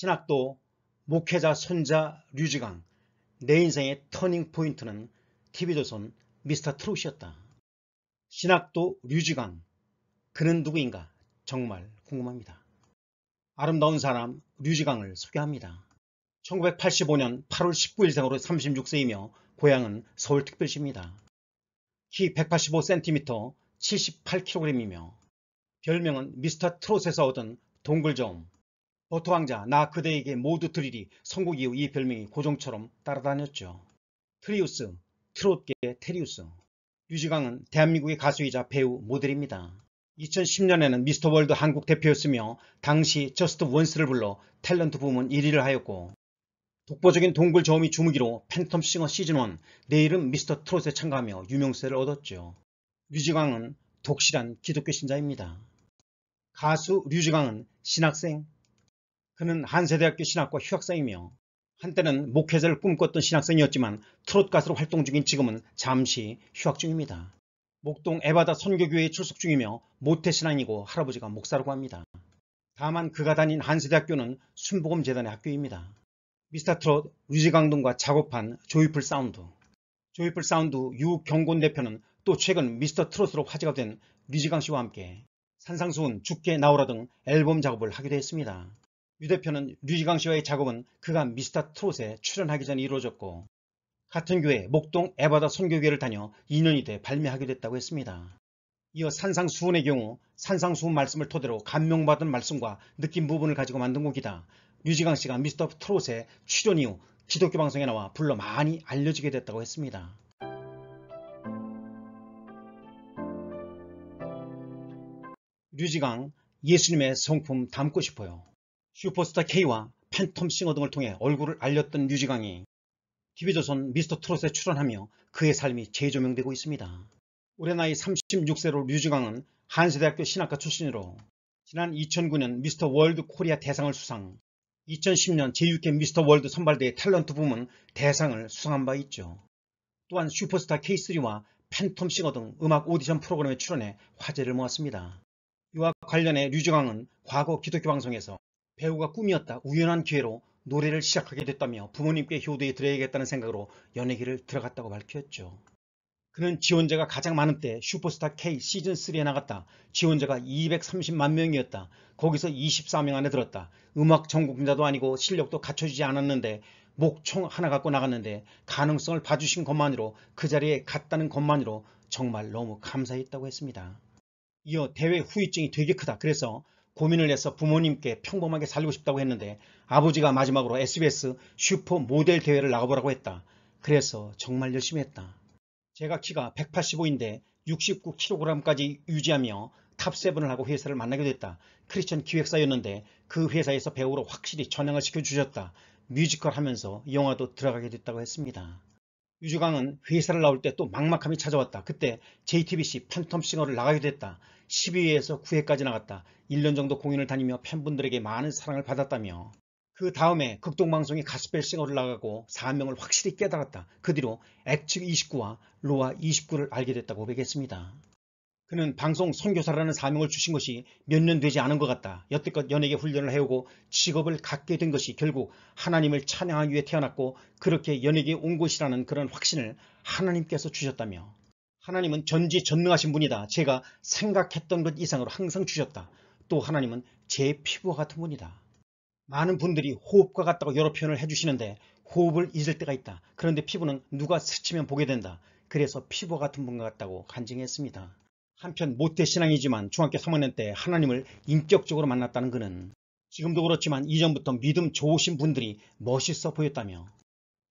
신학도 목회자 손자 류지강 내 인생의 터닝포인트는 TV조선 미스터 트롯이었다. 신학도 류지강 그는 누구인가 정말 궁금합니다. 아름다운 사람 류지강을 소개합니다. 1985년 8월 19일 생으로 36세이며 고향은 서울특별시입니다. 키 185cm, 78kg이며 별명은 미스터 트롯에서 얻은 동글점 버토왕자 나 그대에게 모두 드리리 선곡 이후 이 별명이 고종처럼 따라다녔죠. 트리우스, 트롯계의 테리우스. 유지강은 대한민국의 가수이자 배우, 모델입니다. 2010년에는 미스터 월드 한국 대표였으며 당시 저스트 원스를 불러 탤런트 부문 1위를 하였고 독보적인 동굴 저음이 주무기로 팬텀 싱어 시즌1 내일은 미스터 트롯에 참가하며 유명세를 얻었죠. 류지광은 독실한 기독교 신자입니다. 가수 류지광은 신학생, 그는 한세대학교 신학과 휴학생이며 한때는 목회자를 꿈꿨던 신학생이었지만 트롯 가수로 활동 중인 지금은 잠시 휴학 중입니다. 목동 에바다 선교교회에 출석 중이며 모태신앙이고 할아버지가 목사라고 합니다. 다만 그가 다닌 한세대학교는 순복음재단의 학교입니다. 미스터 트롯, 류지강동과 작업한 조이풀 사운드 조이풀 사운드 유경곤 대표는 또 최근 미스터 트롯으로 화제가 된 류지강 씨와 함께 산상수훈, 죽게 나오라 등 앨범 작업을 하기도 했습니다. 유 대표는 류지강 씨와의 작업은 그가 미스터 트롯에 출연하기 전에 이루어졌고 같은 교회 목동 에바다 선교교회를 다녀 인연이돼 발매하게 됐다고 했습니다. 이어 산상수훈의 경우 산상수훈 말씀을 토대로 감명받은 말씀과 느낀 부분을 가지고 만든 곡이다. 류지강 씨가 미스터 트롯에 출연 이후 기독교 방송에 나와 불러 많이 알려지게 됐다고 했습니다. 류지강 예수님의 성품 담고 싶어요. 슈퍼스타 K와 팬텀 싱어 등을 통해 얼굴을 알렸던 류지광이 TV조선 미스터 트롯에 출연하며 그의 삶이 재조명되고 있습니다. 올해 나이 36세로 류지광은 한세대학교 신학과 출신으로 지난 2009년 미스터 월드 코리아 대상을 수상, 2010년 제6회 미스터 월드 선발대의 탤런트 부문 대상을 수상한 바 있죠. 또한 슈퍼스타 K3와 팬텀 싱어 등 음악 오디션 프로그램에 출연해 화제를 모았습니다. 이와 관련해 류지광은 과거 기독교 방송에서 배우가 꿈이었다 우연한 기회로 노래를 시작하게 됐다며 부모님께 효도에 드려야겠다는 생각으로 연예계를 들어갔다고 밝혔죠. 그는 지원자가 가장 많은 때 슈퍼스타 K 시즌3에 나갔다. 지원자가 230만 명이었다. 거기서 24명 안에 들었다. 음악 전공자도 아니고 실력도 갖춰지지 않았는데 목총 하나 갖고 나갔는데 가능성을 봐주신 것만으로 그 자리에 갔다는 것만으로 정말 너무 감사했다고 했습니다. 이어 대회 후유증이 되게 크다. 그래서 고민을 해서 부모님께 평범하게 살고 싶다고 했는데 아버지가 마지막으로 SBS 슈퍼 모델 대회를 나가보라고 했다. 그래서 정말 열심히 했다. 제가 키가 185인데 69kg까지 유지하며 탑세븐을 하고 회사를 만나게 됐다. 크리스천 기획사였는데 그 회사에서 배우로 확실히 전향을 시켜주셨다. 뮤지컬 하면서 영화도 들어가게 됐다고 했습니다. 유주강은 회사를 나올 때 또 막막함이 찾아왔다. 그때 JTBC 팬텀싱어를 나가게 됐다. 12회에서 9회까지 나갔다. 1년 정도 공연을 다니며 팬분들에게 많은 사랑을 받았다며 그 다음에 극동방송이 가스펠 싱어를 나가고 사명을 확실히 깨달았다. 그 뒤로 액츠 29와 로아 29를 알게 됐다고 고백했습니다. 그는 방송 선교사라는 사명을 주신 것이 몇 년 되지 않은 것 같다. 여태껏 연예계 훈련을 해오고 직업을 갖게 된 것이 결국 하나님을 찬양하기 위해 태어났고 그렇게 연예계에 온 것이라는 그런 확신을 하나님께서 주셨다며 하나님은 전지 전능하신 분이다. 제가 생각했던 것 이상으로 항상 주셨다. 또 하나님은 제 피부와 같은 분이다. 많은 분들이 호흡과 같다고 여러 표현을 해주시는데 호흡을 잊을 때가 있다. 그런데 피부는 누가 스치면 보게 된다. 그래서 피부와 같은 분과 같다고 간증했습니다. 한편 모태 신앙이지만 중학교 3학년 때 하나님을 인격적으로 만났다는 그는 지금도 그렇지만 이전부터 믿음 좋으신 분들이 멋있어 보였다며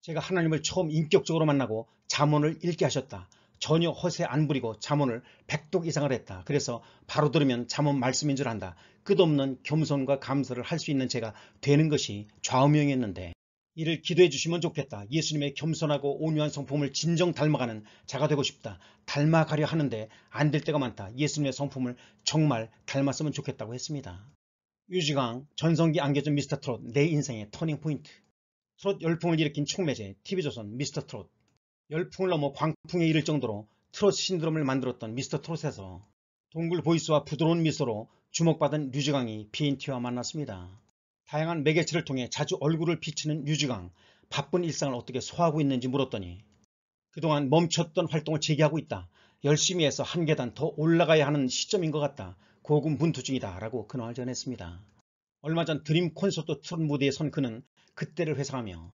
제가 하나님을 처음 인격적으로 만나고 자문을 읽게 하셨다. 전혀 허세 안 부리고 자문을백독 이상을 했다. 그래서 바로 들으면 자문 말씀인 줄 안다. 끝없는 겸손과 감사를 할 수 있는 제가 되는 것이 좌우명이었는데 이를 기도해 주시면 좋겠다. 예수님의 겸손하고 온유한 성품을 진정 닮아가는 자가 되고 싶다. 닮아가려 하는데 안 될 때가 많다. 예수님의 성품을 정말 닮았으면 좋겠다고 했습니다. 유지광 전성기 안겨준 미스터 트롯, 내 인생의 터닝포인트. 트롯 열풍을 일으킨 촉매제, TV조선 미스터 트롯. 열풍을 넘어 광풍에 이를 정도로 트롯 신드롬을 만들었던 미스터 트롯에서 동굴 보이스와 부드러운 미소로 주목받은 류지강이 비인티와 만났습니다. 다양한 매개체를 통해 자주 얼굴을 비치는 류지강, 바쁜 일상을 어떻게 소화하고 있는지 물었더니 그동안 멈췄던 활동을 재개하고 있다. 열심히 해서 한 계단 더 올라가야 하는 시점인 것 같다. 고군분투중이다. 라고 근황을 전했습니다. 얼마 전 드림 콘서트 트롯 무대에 선 그는 그때를 회상하며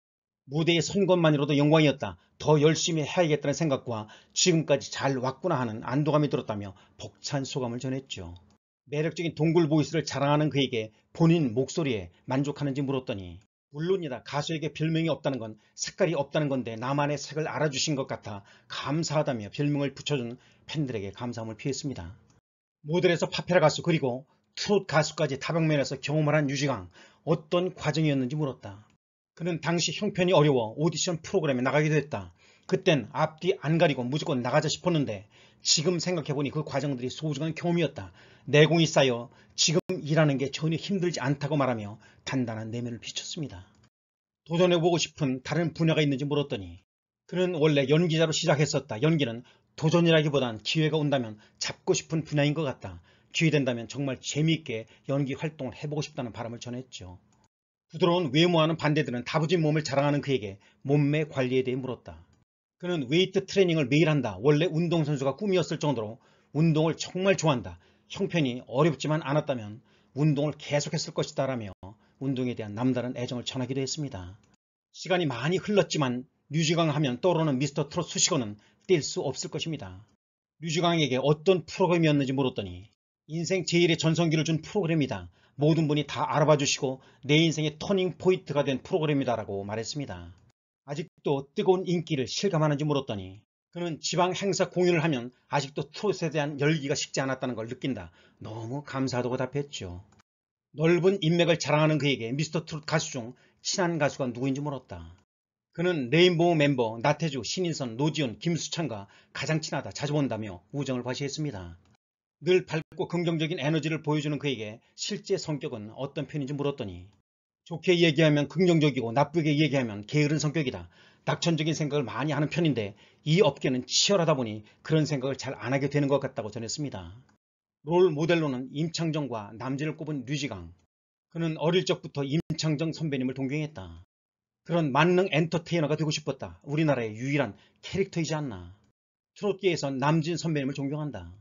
무대에 선 것만으로도 영광이었다. 더 열심히 해야겠다는 생각과 지금까지 잘 왔구나 하는 안도감이 들었다며 벅찬 소감을 전했죠. 매력적인 동굴 보이스를 자랑하는 그에게 본인 목소리에 만족하는지 물었더니 물론이다 가수에게 별명이 없다는 건 색깔이 없다는 건데 나만의 색을 알아주신 것 같아 감사하다며 별명을 붙여준 팬들에게 감사함을 피했습니다. 모델에서 파페라 가수 그리고 트롯 가수까지 다방면에서 경험을 한 유지강 어떤 과정이었는지 물었다. 그는 당시 형편이 어려워 오디션 프로그램에 나가기도했다 그땐 앞뒤 안 가리고 무조건 나가자 싶었는데 지금 생각해보니 그 과정들이 소중한 경험이었다. 내공이 쌓여 지금 일하는 게 전혀 힘들지 않다고 말하며 단단한 내면을 비쳤습니다. 도전해보고 싶은 다른 분야가 있는지 물었더니 그는 원래 연기자로 시작했었다. 연기는 도전이라기보단 기회가 온다면 잡고 싶은 분야인 것 같다. 기회 된다면 정말 재미있게 연기 활동을 해보고 싶다는 바람을 전했죠. 부드러운 외모와는 반대되는 다부진 몸을 자랑하는 그에게 몸매 관리에 대해 물었다. 그는 웨이트 트레이닝을 매일 한다. 원래 운동선수가 꿈이었을 정도로 운동을 정말 좋아한다. 형편이 어렵지만 않았다면 운동을 계속했을 것이다 라며 운동에 대한 남다른 애정을 전하기도 했습니다. 시간이 많이 흘렀지만 류지강 하면 떠오르는 미스터 트롯 수식어는 뗄 수 없을 것입니다. 류지강에게 어떤 프로그램이었는지 물었더니 인생 제일의 전성기를 준 프로그램이다. 모든 분이 다 알아봐 주시고 내 인생의 터닝 포인트가 된 프로그램이다라고 말했습니다. 아직도 뜨거운 인기를 실감하는지 물었더니 그는 지방 행사 공연을 하면 아직도 트롯에 대한 열기가 식지 않았다는 걸 느낀다. 너무 감사하다고 답했죠. 넓은 인맥을 자랑하는 그에게 미스터 트롯 가수 중 친한 가수가 누구인지 물었다. 그는 레인보우 멤버 나태주, 신인선, 노지훈, 김수찬과 가장 친하다 자주 본다며 우정을 과시했습니다. 늘 밝고 긍정적인 에너지를 보여주는 그에게 실제 성격은 어떤 편인지 물었더니 좋게 얘기하면 긍정적이고 나쁘게 얘기하면 게으른 성격이다. 낙천적인 생각을 많이 하는 편인데 이 업계는 치열하다 보니 그런 생각을 잘 안 하게 되는 것 같다고 전했습니다. 롤 모델로는 임창정과 남진을 꼽은 류지강. 그는 어릴 적부터 임창정 선배님을 동경했다. 그런 만능 엔터테이너가 되고 싶었다. 우리나라의 유일한 캐릭터이지 않나. 트롯계에선 남진 선배님을 존경한다.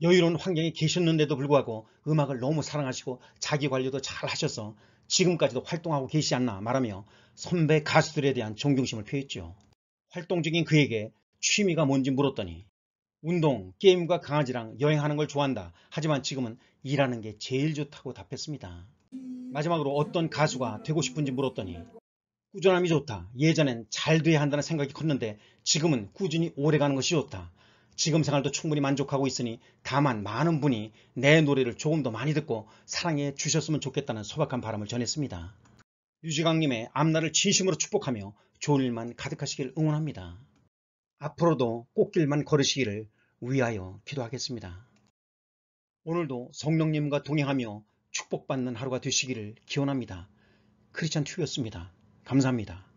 여유로운 환경에 계셨는데도 불구하고 음악을 너무 사랑하시고 자기 관리도 잘 하셔서 지금까지도 활동하고 계시지 않나 말하며 선배 가수들에 대한 존경심을 표했죠. 활동 중인 그에게 취미가 뭔지 물었더니 운동, 게임과 강아지랑 여행하는 걸 좋아한다. 하지만 지금은 일하는 게 제일 좋다고 답했습니다. 마지막으로 어떤 가수가 되고 싶은지 물었더니 꾸준함이 좋다. 예전엔 잘 돼야 한다는 생각이 컸는데 지금은 꾸준히 오래 가는 것이 좋다. 지금 생활도 충분히 만족하고 있으니 다만 많은 분이 내 노래를 조금 더 많이 듣고 사랑해 주셨으면 좋겠다는 소박한 바람을 전했습니다. 유지강님의 앞날을 진심으로 축복하며 좋은 일만 가득하시길 응원합니다. 앞으로도 꽃길만 걸으시기를 위하여 기도하겠습니다. 오늘도 성령님과 동행하며 축복받는 하루가 되시기를 기원합니다. 크리스찬 튜브였습니다. 감사합니다.